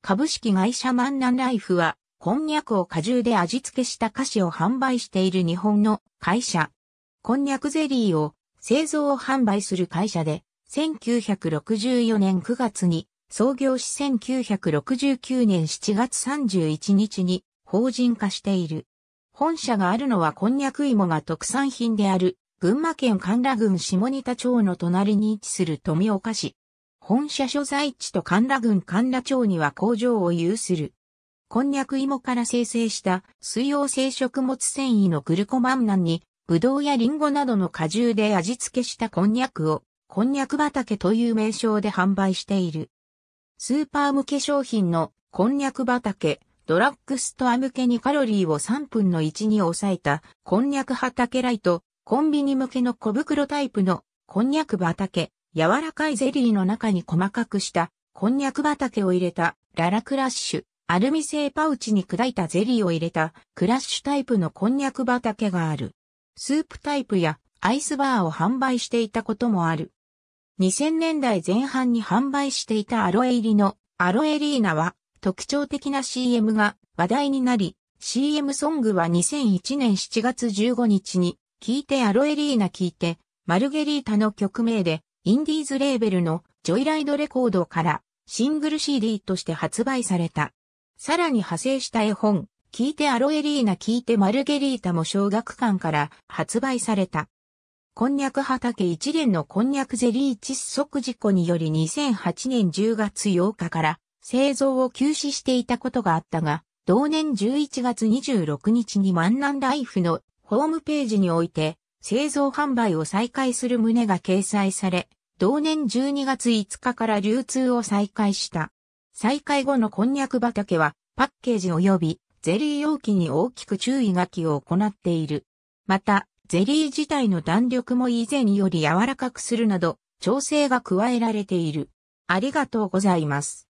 株式会社マンナライフは、こんにゃくを果汁で味付けした菓子を販売している日本の会社。こんにゃくゼリーを製造販売する会社で、1964年9月に創業し1969年7月31日に法人化している。本社があるのはこんにゃく芋が特産品である群馬県神楽郡下仁田町の隣に位置する富岡市。本社所在地と神羅郡神羅町には工場を有する。こんにゃく芋から生成した水溶性食物繊維のグルコマンナンに、ぶどうやリンゴなどの果汁で味付けしたこんにゃくを、こんにゃく畑という名称で販売している。スーパー向け商品のこんにゃく畑、ドラッグストア向けにカロリーを3分の1に抑えたこんにゃく畑ライト、コンビニ向けの小袋タイプのこんにゃく畑、柔らかいゼリーの中に細かくしたこんにゃく畑を入れたララクラッシュ、アルミ製パウチに砕いたゼリーを入れたクラッシュタイプのこんにゃく畑がある。スープタイプやアイスバーを販売していたこともある。2000年代前半に販売していたアロエ入りのアロエリーナは特徴的な CM が話題になり、CM ソングは2001年7月15日に聞いてアロエリーナ聞いてマルゲリータの曲名でインディーズレーベルのジョイライドレコードからシングル CD として発売された。さらに派生した絵本、聞いてアロエリーナ聞いてマルゲリータも小学館から発売された。こんにゃく畑一連のこんにゃくゼリー窒息事故により2008年10月8日から製造を休止していたことがあったが、同年11月26日にマンナンライフのホームページにおいて製造販売を再開する旨が掲載され、同年12月5日から流通を再開した。再開後のこんにゃく畑は、パッケージ及びゼリー容器に大きく注意書きを行っている。また、ゼリー自体の弾力も以前より柔らかくするなど、調整が加えられている。ありがとうございます。